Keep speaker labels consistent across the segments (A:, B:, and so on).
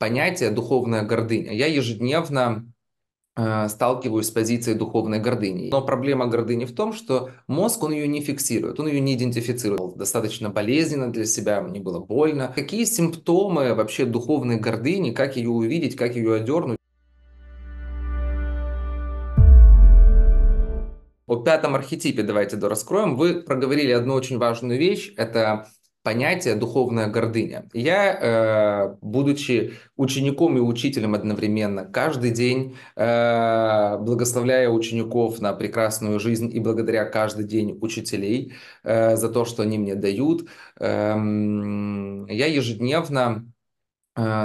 A: понятие духовная гордыня. Я ежедневно э, сталкиваюсь с позицией духовной гордыни. Но проблема гордыни в том, что мозг, он ее не фиксирует, он ее не идентифицировал. Достаточно болезненно для себя, мне было больно. Какие симптомы вообще духовной гордыни, как ее увидеть, как ее одернуть? О пятом архетипе давайте дораскроем. Вы проговорили одну очень важную вещь. Это понятие духовная гордыня. Я, э, будучи учеником и учителем одновременно, каждый день э, благословляя учеников на прекрасную жизнь и благодаря каждый день учителей э, за то, что они мне дают, эм, я ежедневно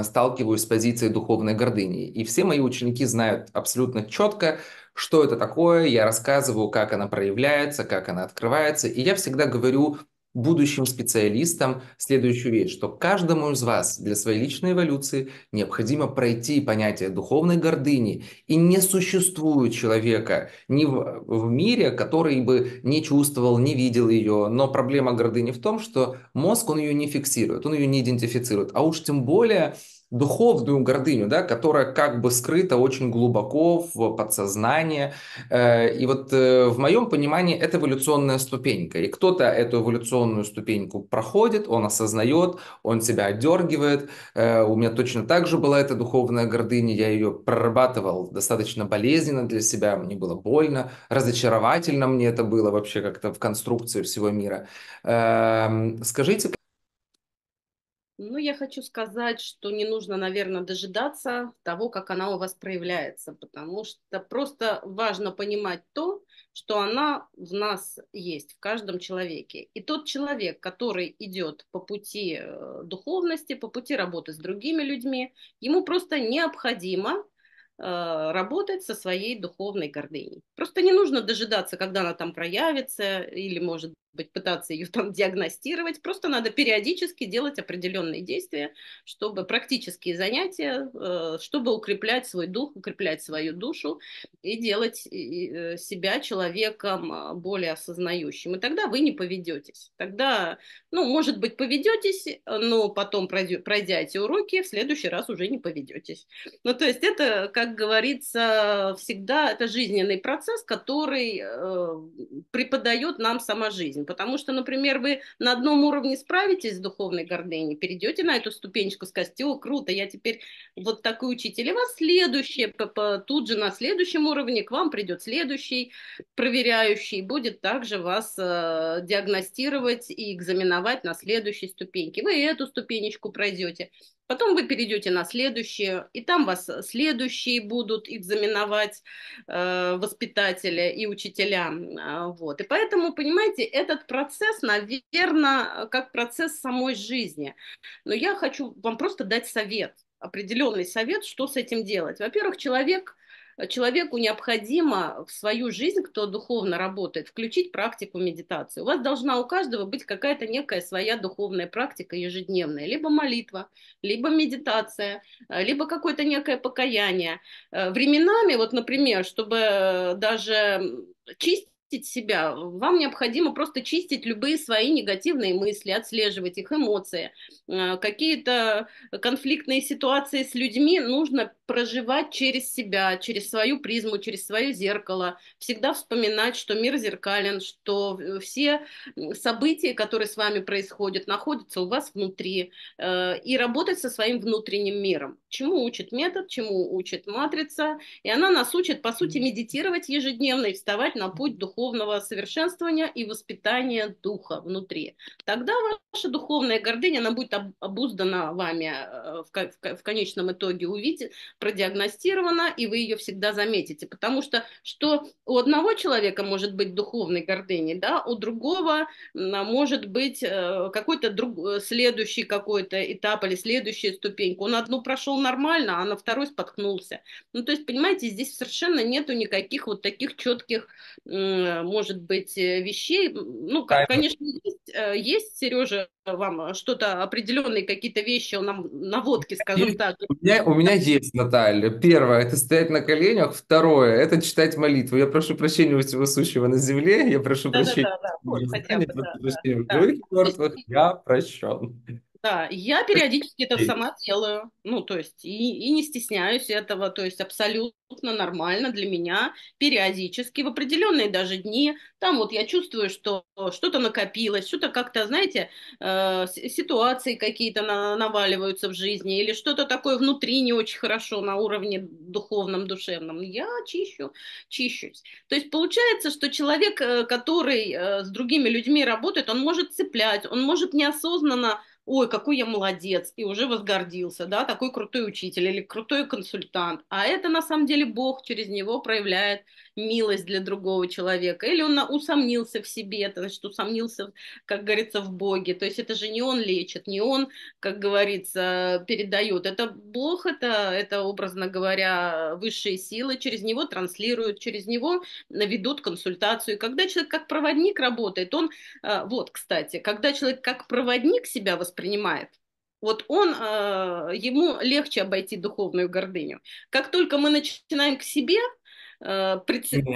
A: сталкиваюсь с позицией духовной гордыни. И все мои ученики знают абсолютно четко, что это такое, я рассказываю, как она проявляется, как она открывается, и я всегда говорю будущим специалистам следующую вещь, что каждому из вас для своей личной эволюции необходимо пройти понятие духовной гордыни. И не существует человека ни в, в мире, который бы не чувствовал, не видел ее. Но проблема гордыни в том, что мозг, он ее не фиксирует, он ее не идентифицирует. А уж тем более духовную гордыню, да, которая как бы скрыта очень глубоко в подсознании. Э, и вот э, в моем понимании это эволюционная ступенька. И кто-то эту эволюционную ступеньку проходит, он осознает, он себя отдергивает. Э, у меня точно так же была эта духовная гордыня, я ее прорабатывал достаточно болезненно для себя, мне было больно, разочаровательно мне это было вообще как-то в конструкции всего мира. Эм, скажите,
B: ну, я хочу сказать, что не нужно, наверное, дожидаться того, как она у вас проявляется, потому что просто важно понимать то, что она в нас есть, в каждом человеке. И тот человек, который идет по пути э, духовности, по пути работы с другими людьми, ему просто необходимо э, работать со своей духовной гордыней. Просто не нужно дожидаться, когда она там проявится, или, может быть, пытаться ее там диагностировать. Просто надо периодически делать определенные действия, чтобы практические занятия, э, чтобы укреплять свой дух, укреплять свою душу и делать э, себя человеком а, более осознающим. И тогда вы не поведетесь. Тогда, ну, может быть, поведетесь, но потом, пройдя эти уроки, в следующий раз уже не поведетесь. Ну, то есть это, как говорится, всегда это жизненный процесс, который э, преподает нам сама жизнь жизнь. Потому что, например, вы на одном уровне справитесь с духовной гордыней, перейдете на эту ступенечку, скажете, о, круто, я теперь вот такой учитель. И вас следующее, тут же на следующем уровне к вам придет следующий проверяющий, будет также вас э, диагностировать и экзаменовать на следующей ступеньке. Вы эту ступенечку пройдете. Потом вы перейдете на следующее, и там вас э, следующие будут экзаменовать э, воспитатели и учителя. Э, вот. И поэтому, понимаете, этот процесс, наверное, э, как процесс самой жизни. Но я хочу вам просто дать совет, определенный совет, что с этим делать. Во-первых, человек человеку необходимо в свою жизнь, кто духовно работает, включить практику медитации. У вас должна у каждого быть какая-то некая своя духовная практика ежедневная, либо молитва, либо медитация, э, либо какое-то некое покаяние. Э, временами, вот, например, чтобы э, даже чистить чистить себя, вам необходимо просто чистить любые свои негативные мысли, отслеживать их эмоции. Э, какие-то конфликтные ситуации с людьми нужно проживать через себя, через свою призму, через свое зеркало. Всегда вспоминать, что мир зеркален, что э, все события, которые с вами происходят, находятся у вас внутри. Э, и работать со своим внутренним миром чему учит метод, чему учит матрица. И она нас учит, по сути, медитировать ежедневно и вставать на путь духовного совершенствования и воспитания духа внутри. Тогда ваша духовная гордыня, она будет обуздана вами э, в конечном итоге, увидите, продиагностирована, и вы ее всегда заметите. Потому что что у одного человека может быть духовной гордыней, да, у другого может быть э, какой-то друг, э, следующий какой-то этап или следующая ступенька. Он одну прошел нормально, а на второй споткнулся. Ну, то есть, понимаете, здесь совершенно нету никаких вот таких четких, может быть, э, вещей. Ну, как, конечно, есть, э, есть Сережа, вам что-то определенные какие-то вещи, он нам наводки, скажем так. У
A: меня, у меня есть, Наталья. Первое, это стоять на коленях. Второе, это читать молитву. Я прошу прощения у всего сущего на земле. Я прошу прощения. Да, да, да. Вот, хотя бы, я прощен.
B: Да, я периодически это сама делаю, ну, то есть, и, и не стесняюсь этого, то есть, абсолютно нормально для меня периодически, в определенные даже дни, там вот я чувствую, что что-то накопилось, что-то как-то, знаете, э, ситуации какие-то на, наваливаются в жизни, или что-то такое внутри не очень хорошо на уровне духовном, душевном, я чищу, чищусь. То есть, получается, что человек, э, который э, с другими людьми работает, он может цеплять, он может неосознанно ой, какой я молодец, и уже возгордился, да, такой крутой учитель или крутой консультант. А это на самом деле Бог через него проявляет милость для другого человека. Или он усомнился в себе, это значит, усомнился, как говорится, в Боге. То есть это же не он лечит, не он, как говорится, передает. Это Бог, это, это образно говоря, высшие силы, через него транслируют, через него ведут консультацию. И когда человек как проводник работает, он, а, вот, кстати, когда человек как проводник себя воспринимает, воспринимает. Вот он, э, ему легче обойти духовную гордыню. Как только мы начинаем к себе э,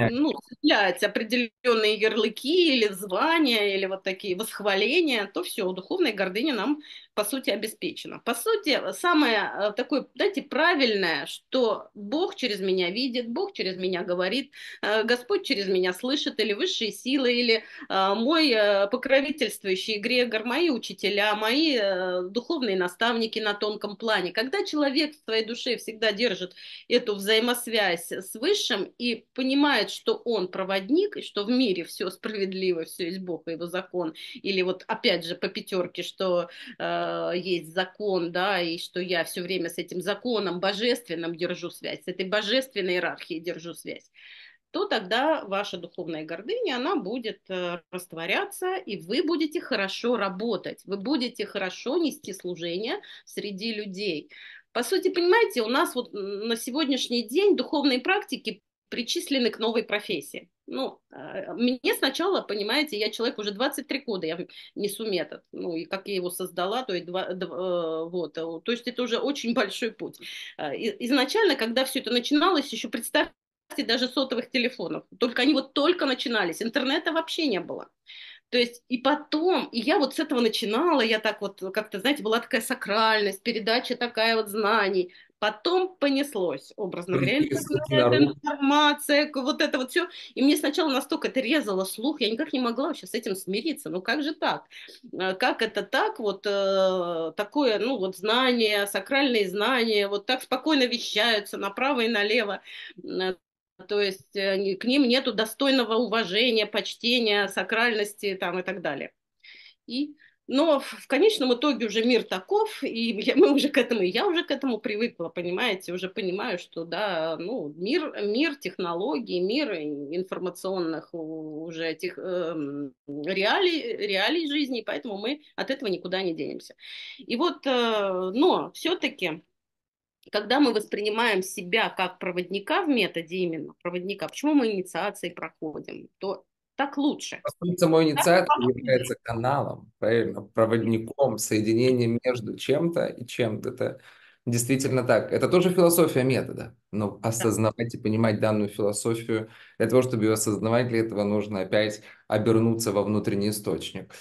B: ну, определенные ярлыки или звания, или вот такие восхваления, то все, духовная гордыня нам, по сути, обеспечена. По сути, самое э, такое, знаете, правильное, что Бог через меня видит, Бог через меня говорит, э, Господь через меня слышит, или высшие силы, или э, мой покровительствующий эгрегор, мои учителя, мои духовные наставники на тонком плане. Когда человек в своей душе всегда держит эту взаимосвязь с высшим, и понимает, что он проводник, и что в мире все справедливо, все есть Бог и его закон, или вот опять же по пятерке, что э, есть закон, да, и что я все время с этим законом божественным держу связь, с этой божественной иерархией держу связь то тогда ваша духовная гордыня, она будет э, растворяться, и вы будете хорошо работать, вы будете хорошо нести служение среди людей. По сути, понимаете, у нас вот на сегодняшний день духовные практики причислены к новой профессии. Ну, а, мне сначала, понимаете, я человек уже 23 года, я несу метод. Ну, и как я его создала, то, и два, два, э, вот, э, то есть это уже очень большой путь. А, изначально, когда все это начиналось, еще представьте, даже сотовых телефонов. Только они вот только начинались, интернета вообще не было. То есть и потом, и я вот с этого начинала, я так вот как-то, знаете, была такая сакральность, передача такая вот знаний. Потом понеслось, образно говоря, информация, вот это вот все. И мне сначала настолько это резало слух, я никак не могла вообще с этим смириться. Ну как же так? А, как это так? Вот э, такое, ну вот знание, сакральные знания, вот так спокойно вещаются направо и налево. Э, то есть э, к ним нету достойного уважения, почтения, сакральности там и так далее. И но в конечном итоге уже мир таков, и я, мы уже к этому, я уже к этому привыкла, понимаете, уже понимаю, что да, ну, мир, мир технологий, мир информационных уже этих э, реалий, реалий жизни, и поэтому мы от этого никуда не денемся. И вот, э, но все-таки когда мы воспринимаем себя как проводника в методе именно, проводника, почему мы инициации проходим, то так лучше. По сути, самой инициатор
A: является каналом, правильно, проводником, соединением между чем-то и чем-то. Это действительно так. Это тоже философия метода. Но осознавать да. и понимать данную философию, для того, чтобы ее осознавать, для этого нужно опять обернуться во внутренний источник.